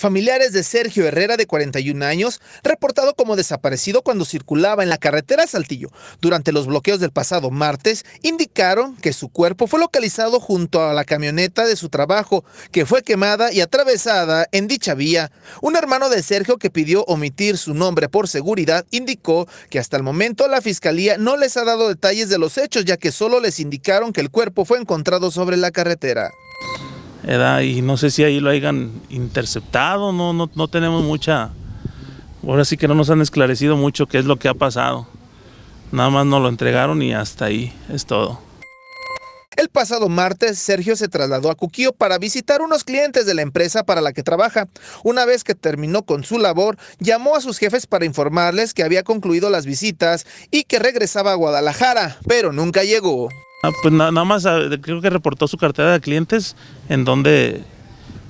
Familiares de Sergio Herrera, de 41 años, reportado como desaparecido cuando circulaba en la carretera Saltillo durante los bloqueos del pasado martes, indicaron que su cuerpo fue localizado junto a la camioneta de su trabajo, que fue quemada y atravesada en dicha vía. Un hermano de Sergio que pidió omitir su nombre por seguridad indicó que hasta el momento la fiscalía no les ha dado detalles de los hechos, ya que solo les indicaron que el cuerpo fue encontrado sobre la carretera y no sé si ahí lo hayan interceptado, no, no, no tenemos mucha, ahora sí que no nos han esclarecido mucho qué es lo que ha pasado. Nada más nos lo entregaron y hasta ahí es todo. El pasado martes, Sergio se trasladó a Cuquío para visitar unos clientes de la empresa para la que trabaja. Una vez que terminó con su labor, llamó a sus jefes para informarles que había concluido las visitas y que regresaba a Guadalajara, pero nunca llegó. Ah, pues nada más ah, creo que reportó su cartera de clientes en donde,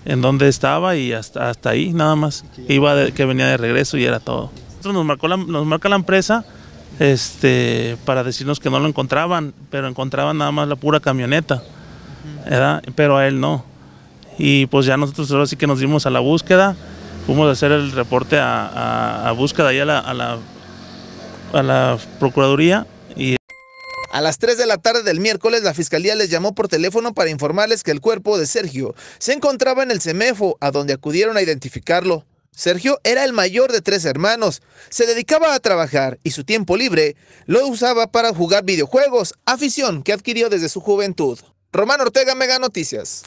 en donde estaba y hasta, hasta ahí nada más. Iba que venía de regreso y era todo. nos, marcó nos marca la empresa este, para decirnos que no lo encontraban, pero encontraban nada más la pura camioneta, ¿verdad? pero a él no. Y pues ya nosotros así sí que nos dimos a la búsqueda, fuimos a hacer el reporte a, búsqueda ahí a la, a la, a la Procuraduría a las 3 de la tarde del miércoles, la fiscalía les llamó por teléfono para informarles que el cuerpo de Sergio se encontraba en el CEMEFO, a donde acudieron a identificarlo. Sergio era el mayor de tres hermanos, se dedicaba a trabajar y su tiempo libre lo usaba para jugar videojuegos, afición que adquirió desde su juventud. Román Ortega, Mega Noticias.